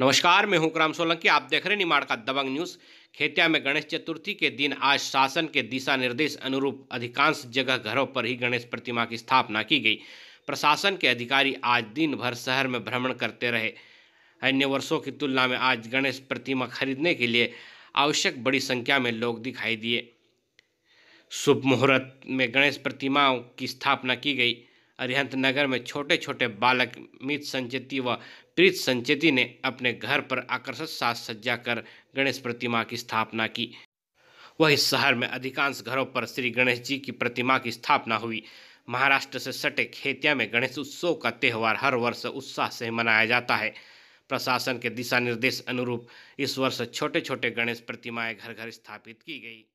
नमस्कार मैं हूं सोलंकी आप देख रहे निमाड़ का दबंग न्यूज़ खेतिया में गणेश चतुर्थी के दिन आज शासन के दिशा निर्देश अनुरूप अधिकांश जगह घरों पर ही गणेश प्रतिमा की स्थापना की गई प्रशासन के अधिकारी आज दिन भर शहर में भ्रमण करते रहे अन्य वर्षों की तुलना में आज गणेश प्रतिमा खरीदने के लिए आवश्यक बड़ी संख्या में लोग दिखाई दिए शुभ मुहूर्त में गणेश प्रतिमाओं की स्थापना की गई अरिहंत नगर में छोटे छोटे बालक मित संचेती व प्रीत संचेती ने अपने घर पर आकर्षक साज सज्जा कर गणेश प्रतिमा की स्थापना की वही शहर में अधिकांश घरों पर श्री गणेश जी की प्रतिमा की स्थापना हुई महाराष्ट्र से सटे खेतिया में गणेश उत्सव का त्यौहार हर वर्ष उत्साह से मनाया जाता है प्रशासन के दिशा निर्देश अनुरूप इस वर्ष छोटे छोटे गणेश प्रतिमाएं घर घर स्थापित की गई